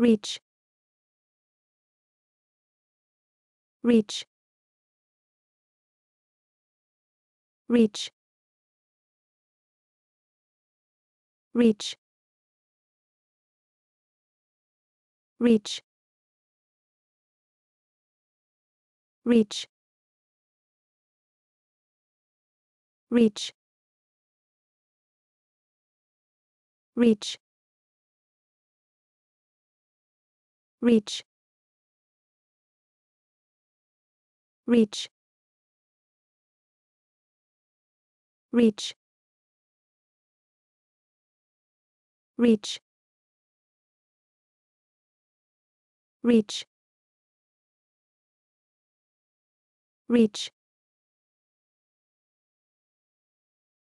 reach reach reach reach reach reach reach reach reach reach reach reach reach reach